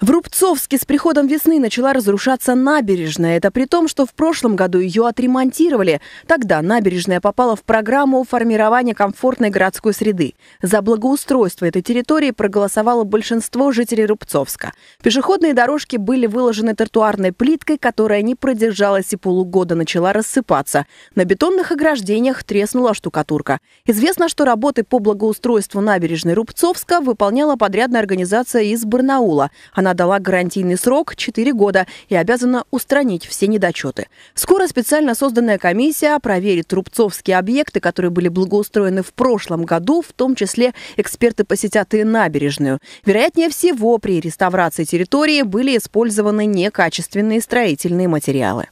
В Рубцовске с приходом весны начала разрушаться набережная. Это при том, что в прошлом году ее отремонтировали. Тогда набережная попала в программу формирования комфортной городской среды. За благоустройство этой территории проголосовало большинство жителей Рубцовска. Пешеходные дорожки были выложены тротуарной плиткой, которая не продержалась и полугода, начала рассыпаться. На бетонных ограждениях треснула штукатурка. Известно, что работы по благоустройству набережной Рубцовска выполняла подрядная организация из Барнаула. Она она дала гарантийный срок 4 года и обязана устранить все недочеты. Скоро специально созданная комиссия проверит рубцовские объекты, которые были благоустроены в прошлом году, в том числе эксперты посетят и набережную. Вероятнее всего, при реставрации территории были использованы некачественные строительные материалы.